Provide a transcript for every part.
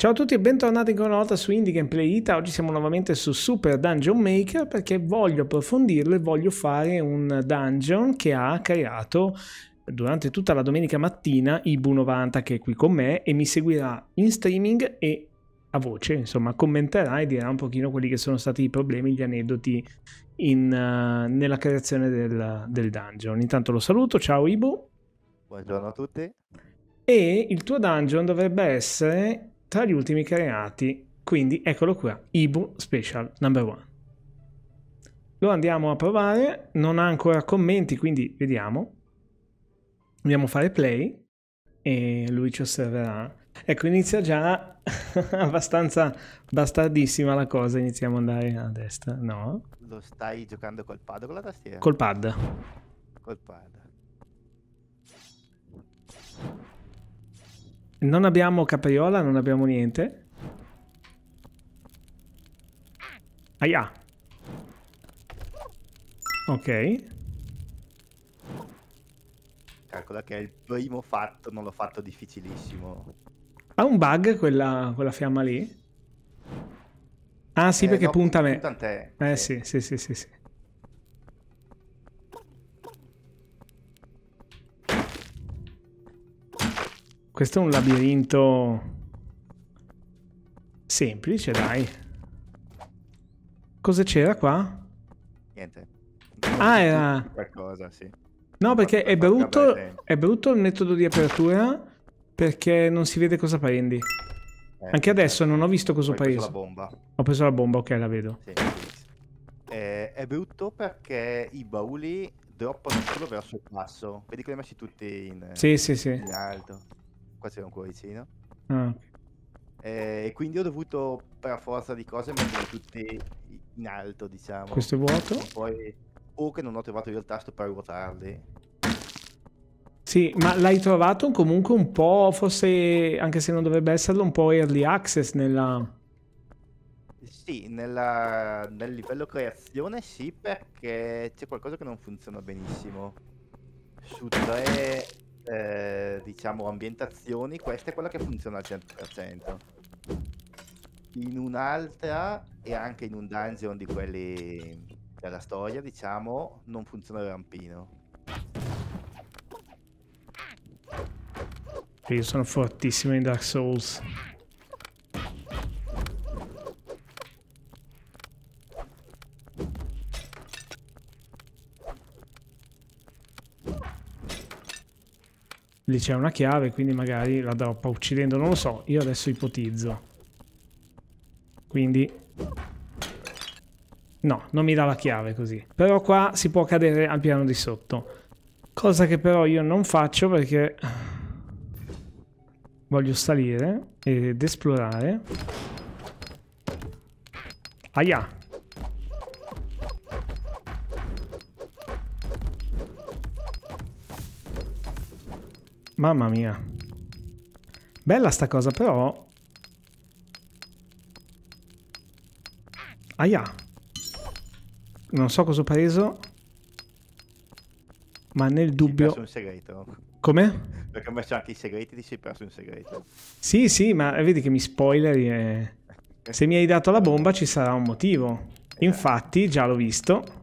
Ciao a tutti e bentornati ancora una volta su Indie Gameplay Ita. Oggi siamo nuovamente su Super Dungeon Maker perché voglio approfondirlo e voglio fare un dungeon che ha creato durante tutta la domenica mattina Ibu90 che è qui con me e mi seguirà in streaming e a voce, insomma, commenterà e dirà un pochino quelli che sono stati i problemi, gli aneddoti in, uh, nella creazione del, del dungeon. Intanto lo saluto, ciao Ibu. Buongiorno a tutti. E il tuo dungeon dovrebbe essere tra gli ultimi creati, quindi eccolo qua, Ibu Special Number 1. Lo andiamo a provare, non ha ancora commenti, quindi vediamo. Andiamo a fare play e lui ci osserverà. Ecco, inizia già abbastanza bastardissima la cosa, iniziamo ad andare a destra, no? Lo stai giocando col pad o con la tastiera? Col pad. Col pad. Non abbiamo capriola, non abbiamo niente. Aia. Ok. Calcola che è il primo fatto non l'ho fatto difficilissimo. Ha un bug quella, quella fiamma lì? Ah sì, eh, perché no, punta a me. Punta a te. Eh sì, sì, sì, sì. sì. Questo è un labirinto semplice, dai. Cosa c'era qua? Niente. Ah, era... Qualcosa, sì. No, perché è brutto, è brutto il metodo di apertura perché non si vede cosa prendi. Eh, Anche adesso esatto. non ho visto cosa ho preso. Ho preso la bomba. Ho preso la bomba, ok, la vedo. Sì, sì. Eh, è brutto perché i bauli droppano solo verso il basso. Vedi che li hai messi tutti in, sì, sì, sì. in alto. Qua c'era un cuoricino. Mm. Eh, e quindi ho dovuto, per forza di cose, mettere tutti in alto, diciamo. Questo è vuoto. Poi, o che non ho trovato io il tasto per ruotarli. Sì, ma l'hai trovato comunque un po', forse, anche se non dovrebbe esserlo, un po' early access nella... Sì, nella, nel livello creazione sì, perché c'è qualcosa che non funziona benissimo. Su tre eh, diciamo, ambientazioni, questa è quella che funziona al 100%. In un'altra e anche in un dungeon di quelli della storia, diciamo, non funziona il rampino. Sì, sono fortissimo in Dark Souls. Lì c'è una chiave, quindi magari la droppa uccidendo, non lo so, io adesso ipotizzo. Quindi... No, non mi dà la chiave così. Però qua si può cadere al piano di sotto. Cosa che però io non faccio perché... Voglio salire ed esplorare. Aia! Mamma mia. Bella sta cosa, però... Aia. Non so cosa ho preso. Ma nel dubbio... Ho un segreto. Come? Perché ho messo anche i segreti di sei perso un segreto. Sì, sì, ma vedi che mi spoileri e... Eh. Se mi hai dato la bomba ci sarà un motivo. Esatto. Infatti, già l'ho visto.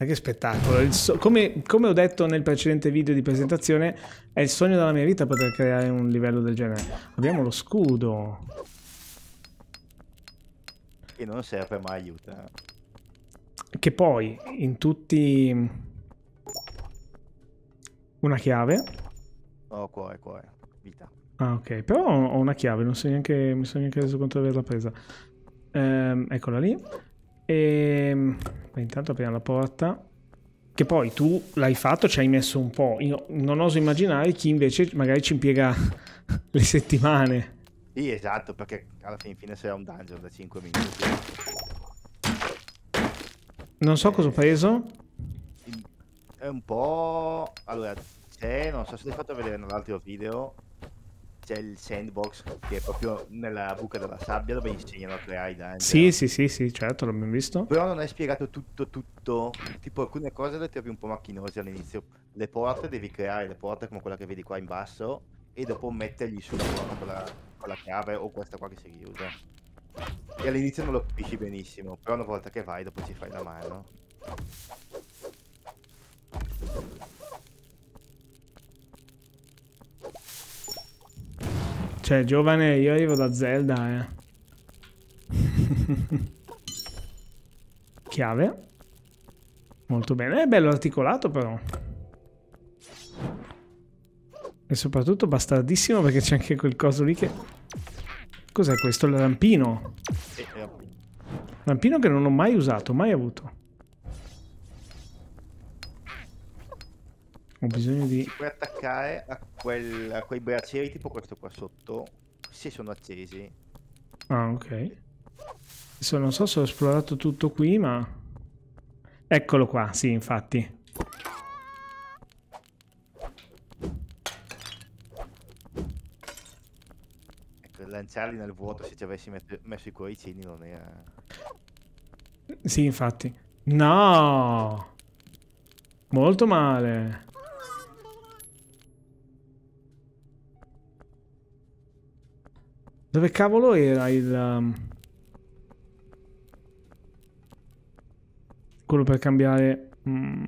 Ma che spettacolo! So come, come, ho detto nel precedente video di presentazione, è il sogno della mia vita poter creare un livello del genere. Abbiamo lo scudo. Che non serve mai aiuto. Che poi, in tutti... Una chiave. Oh, cuore, cuore. Vita. Ah, ok. Però ho una chiave, non so neanche... mi sono neanche reso conto di averla presa. Ehm, eccola lì. E, ehm, intanto apriamo la porta. Che poi tu l'hai fatto, ci hai messo un po'. Io non oso immaginare chi invece magari ci impiega le settimane. Sì, esatto, perché alla fin fine sarà un dungeon da 5 minuti. Non so eh, cosa ho eh, preso. È un po'... Allora, c'è, non so se ti l'hai fatto vedere nell'altro video, c'è il sandbox che è proprio nella buca della sabbia dove insegnano a creare i dungeon. Sì, sì, sì, sì, certo, l'abbiamo visto. Però non hai spiegato tutto, tutto. Tipo alcune cose le trovi un po' macchinose all'inizio. Le porte devi creare, le porte come quella che vedi qua in basso e dopo mettergli sulla porta con la, con la chiave o questa qua che si chiude. E all'inizio non lo capisci benissimo, però una volta che vai dopo ci fai la mano. Cioè, giovane, io arrivo da Zelda, eh. Chiave. Molto bene. È bello articolato, però. E soprattutto bastardissimo perché c'è anche quel coso lì che... Cos'è questo? Il rampino. Eh, eh, rampino che non ho mai usato, mai avuto. bisogno di... Si puoi attaccare a, quel, a, quei braccieri tipo questo qua sotto, se sono accesi. Ah, ok. Adesso non so se ho esplorato tutto qui, ma... Eccolo qua, sì, infatti. Ecco, lanciarli nel vuoto se ci avessi messo i cuoricini non era... Sì, infatti. No! Molto male. Dove cavolo era il... Um, quello per cambiare... Mm.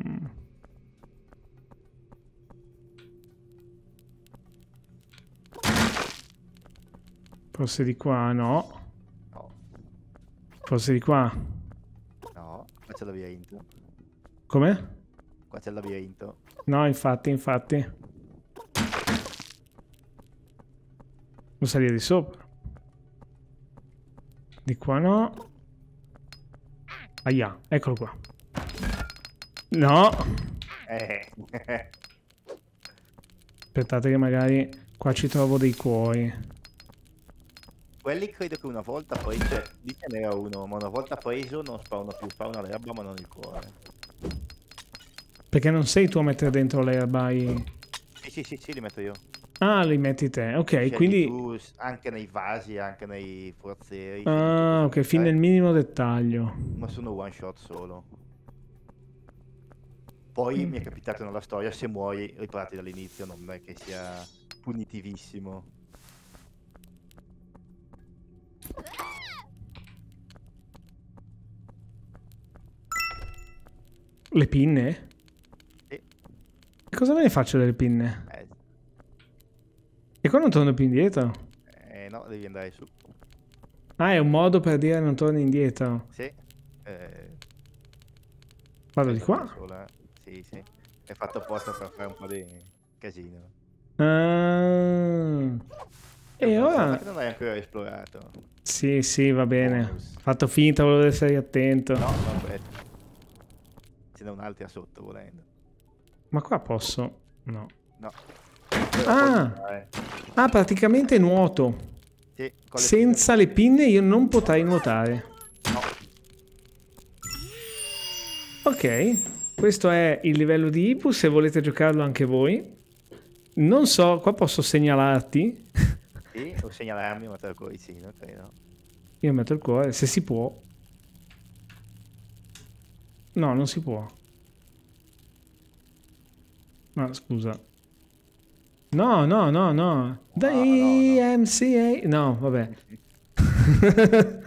Forse di qua, no. Forse di qua. No, qua c'è la via into. Come? Qua c'è la via into. No, infatti, infatti. Non salire di sopra. Di qua no. Aia, eccolo qua. No. Eh. Aspettate che magari qua ci trovo dei cuori. Quelli credo che una volta poi cioè, lì ce n'era uno, ma una volta preso non spawna più, spawna l'erba ma non il cuore. Perché non sei tu a mettere dentro l'erba i... Sì, sì, sì, sì, li metto io. Ah, li metti te, ok, Scegli quindi... Tu, anche nei vasi, anche nei forzieri. Ah, ok, fin nel minimo dettaglio. Ma sono one shot solo. Poi mm. mi è capitato nella storia, se muori riparti dall'inizio, non è che sia punitivissimo. Le pinne? Sì. Cosa me ne faccio delle pinne? E qua non torno più indietro? Eh no, devi andare su. Ah, è un modo per dire non torni indietro. Sì. Eh... Vado di qua? Sola. Eh. Sì, sì. È fatto apposta per fare un po' di casino. Ah. E ora... Non hai ancora esplorato. Sì, sì, va bene. Oh, fatto finta, volevo essere attento. No, vabbè. Ce n'è un'altra sotto, volendo. Ma qua posso? No. No. Ah. Eh, ah, praticamente nuoto. Sì, le Senza pinne. le pinne io non potrei nuotare. No. Ok, questo è il livello di Ipu, se volete giocarlo anche voi. Non so, qua posso segnalarti. Sì, o segnalarmi, metto il cuoricino, credo. Io metto il cuore, se si può. No, non si può. Ma scusa, No, no, no, no. Da no, No, vabbè.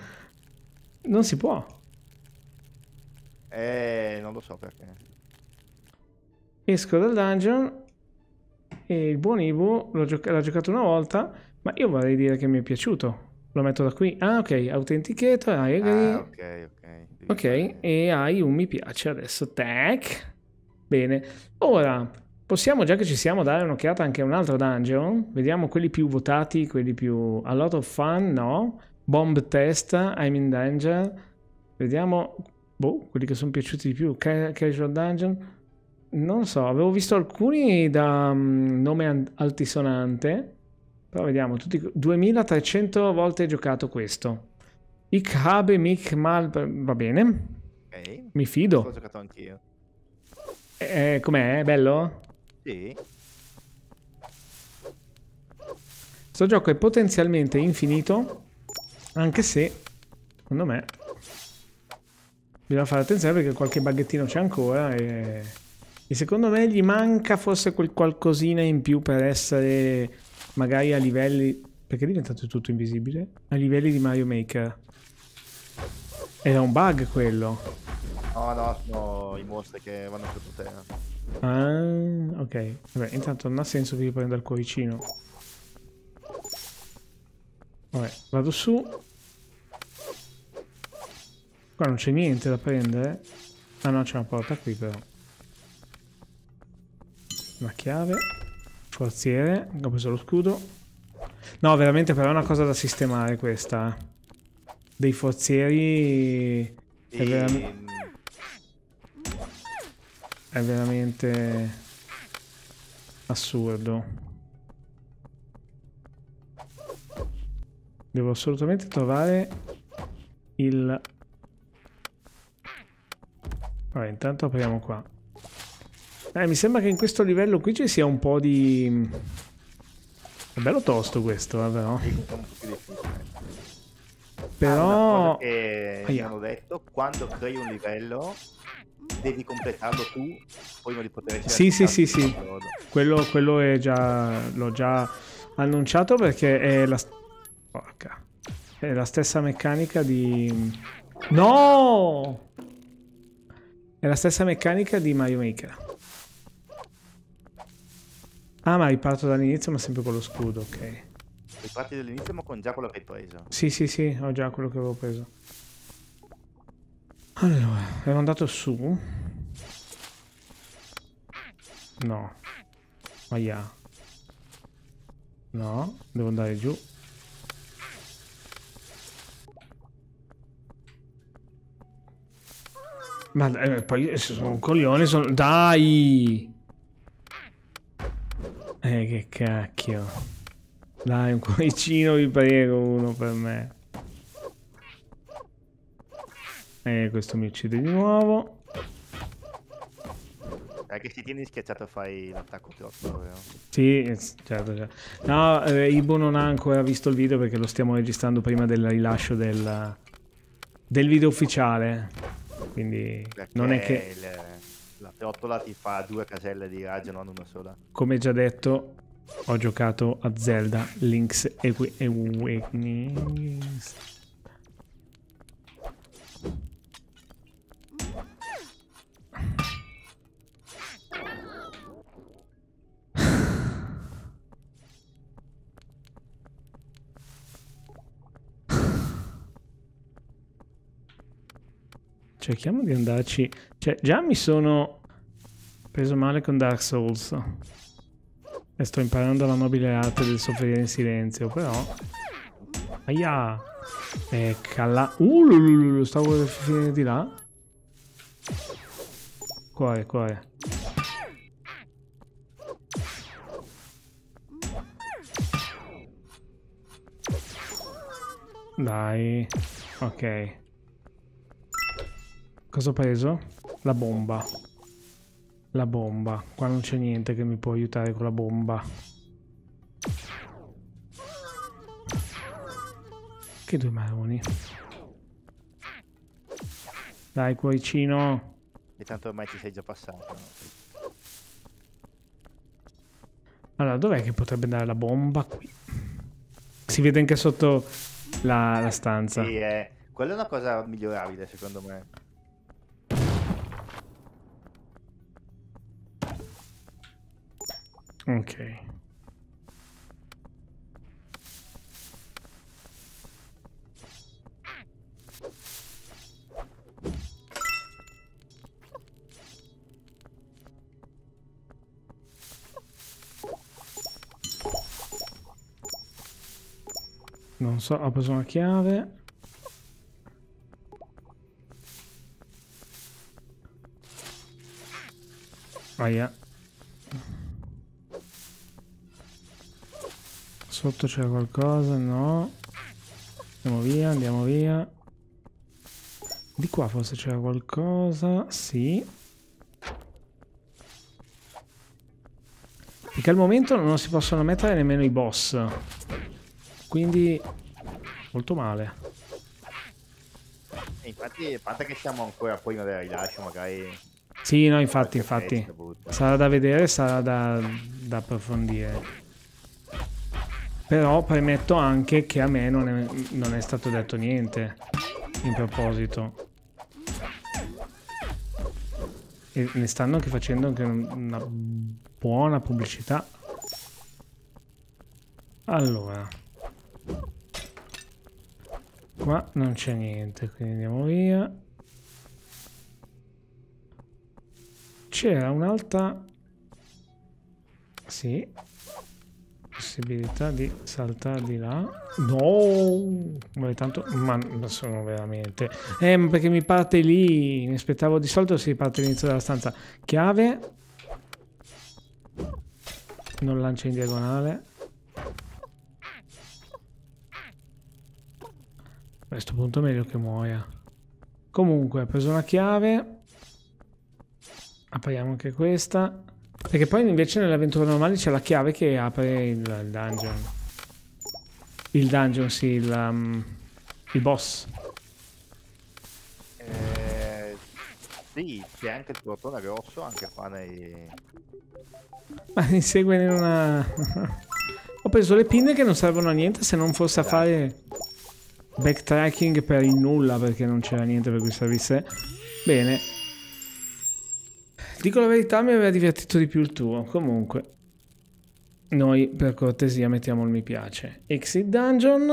non si può. Eh, non lo so perché. Esco dal dungeon e il buon Ibu l'ha gioca giocato una volta, ma io vorrei dire che mi è piaciuto. Lo metto da qui. Ah, ok, autenticheto. Ah, ok, ok. Ok, e hai un mi piace adesso. Tac. Bene. Ora, Possiamo, già che ci siamo, dare un'occhiata anche a un altro dungeon? Vediamo quelli più votati, quelli più... A lot of fun, no. Bomb test, I'm in danger. Vediamo... Boh, quelli che sono piaciuti di più. Casual dungeon. Non so, avevo visto alcuni da um, nome altisonante. Però vediamo, tutti... 2300 volte giocato questo. Ik habe mich mal... Va bene. Okay. Mi fido. Ho giocato anch'io. Eh, eh com'è? Bello? Sì. Questo gioco è potenzialmente infinito, anche se, secondo me, bisogna fare attenzione perché qualche baghettino c'è ancora e... e... secondo me gli manca forse quel qualcosina in più per essere magari a livelli... Perché è diventato tutto invisibile? A livelli di Mario Maker. Era un bug quello. No, no, sono i mostri che vanno contro te. Ah, ok. Vabbè, intanto non ha senso che io prenda il cuoricino. Vabbè, vado su. Qua non c'è niente da prendere. Ah no, c'è una porta qui però. Una chiave. Forziere. Ho preso lo scudo. No, veramente però è una cosa da sistemare questa. Dei forzieri... È ehm, veramente è veramente assurdo. Devo assolutamente trovare il... Vabbè, intanto apriamo qua. Eh, mi sembra che in questo livello qui ci sia un po' di... È bello tosto questo, eh, però. Però... Ah, che mi hanno detto, quando crei un livello devi completarlo tu poi non li essere sì sì sì sì quello, quello è già l'ho già annunciato perché è la porca è la stessa meccanica di no è la stessa meccanica di Mario Maker ah ma riparto dall'inizio ma sempre con lo scudo ok riparti dall'inizio ma con già quello che hai preso sì sì sì ho già quello che avevo preso allora, ero andato su. No. Aia. No, devo andare giù. Ma eh, poi eh, sono un coglione, sono... Dai! Eh, che cacchio. Dai, un cuoricino vi prego, uno per me. E questo mi uccide di nuovo. Perché se ti tieni schiacciato fai l'attacco più vero? Sì, certo, certo. No, eh, Ibo non ha ancora visto il video perché lo stiamo registrando prima del rilascio del, del video ufficiale. Quindi perché non è che... Il, la piottola ti fa due caselle di raggio, non una sola. Come già detto, ho giocato a Zelda Link's Awakening. Cerchiamo di andarci... Cioè, già mi sono preso male con Dark Souls. E sto imparando la nobile arte del soffrire in silenzio, però... Aia! Eccola! Uh, lulululu, stavo per finire di là. Cuore, cuore. Dai. Ok. Cosa ho preso? La bomba. La bomba. Qua non c'è niente che mi può aiutare con la bomba. Che due maroni. Dai, cuoricino. E tanto ormai ci sei già passato. Allora, dov'è che potrebbe andare la bomba? Qui. Si vede anche sotto la, la stanza. Sì, eh. quella è una cosa migliorabile, secondo me. Ok. Non so, ho preso una chiave. Aia. Ah, yeah. Sotto c'era qualcosa, no. Andiamo via, andiamo via. Di qua forse c'era qualcosa, sì. Perché al momento non si possono mettere nemmeno i boss. Quindi molto male. E eh, infatti, a parte che siamo ancora poi magari rilascio, magari... Sì, no, infatti, infatti. Sarà da vedere, sarà da, da approfondire. Però premetto anche che a me non è, non è stato detto niente in proposito. E ne stanno anche facendo anche una buona pubblicità. Allora. Qua non c'è niente, quindi andiamo via. C'era un'altra... Sì, possibilità di saltare di là. No! Vabbè, tanto... Ma sono veramente... Eh, ma perché mi parte lì. Mi aspettavo di solito si parte all'inizio della stanza. Chiave. Non lancia in diagonale. A questo punto è meglio che muoia. Comunque, ho preso una chiave. Apriamo anche questa. Perché poi invece nell'avventura normale c'è la chiave che apre il, il dungeon. Il dungeon, sì, il, um, il boss. Eh, sì, c'è anche il portone grosso, anche qua nei... Ma mi segue in una... Ho preso le pinne che non servono a niente se non fosse a fare backtracking per il nulla, perché non c'era niente per cui servisse. Bene. Dico la verità, mi aveva divertito di più il tuo. Comunque, noi per cortesia mettiamo il mi piace. Exit Dungeon.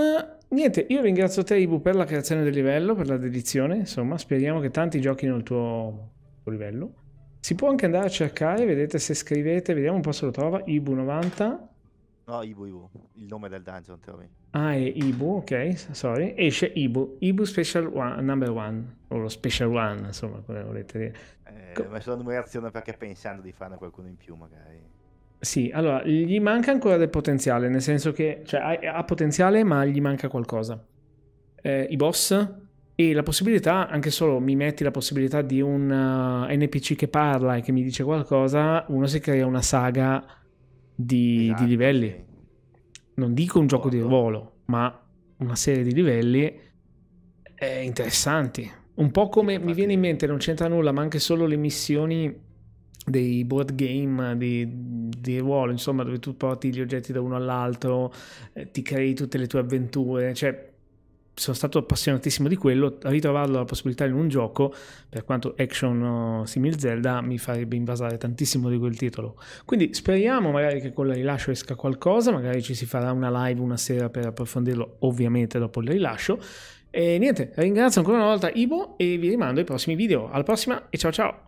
Niente, io ringrazio te Ibu per la creazione del livello, per la dedizione, insomma, speriamo che tanti giochino il tuo, livello. Si può anche andare a cercare, vedete se scrivete, vediamo un po' se lo trova, Ibu90, No, Ibu Ibu, il nome del dungeon, teoria. Ah, è Ibu, ok, sorry. Esce Ibu, Ibu Special One, Number One, o lo Special One, insomma, come volete dire. Eh, Co- ho messo la numerazione perché pensando di farne qualcuno in più, magari. Sì, allora, gli manca ancora del potenziale, nel senso che, cioè, ha, ha potenziale ma gli manca qualcosa. Eh, I boss e la possibilità, anche solo mi metti la possibilità di un uh, eh, NPC che parla e che mi dice qualcosa, uno si crea una saga di, esatto, di livelli. Sì. Non dico un gioco Buono. di ruolo, ma una serie di livelli eh, interessanti. Un po' come Infatti. mi viene in mente, non c'entra nulla, ma anche solo le missioni dei board game di, di, ruolo, insomma, dove tu porti gli oggetti da uno all'altro, eh, ti crei tutte le tue avventure, cioè sono stato appassionatissimo di quello, ritrovarlo la possibilità in un gioco, per quanto action uh, simil Zelda, mi farebbe invasare tantissimo di quel titolo. Quindi speriamo magari che con il rilascio esca qualcosa, magari ci si farà una live una sera per approfondirlo, ovviamente dopo il rilascio. E niente, ringrazio ancora una volta Ivo e vi rimando ai prossimi video. Alla prossima e ciao ciao!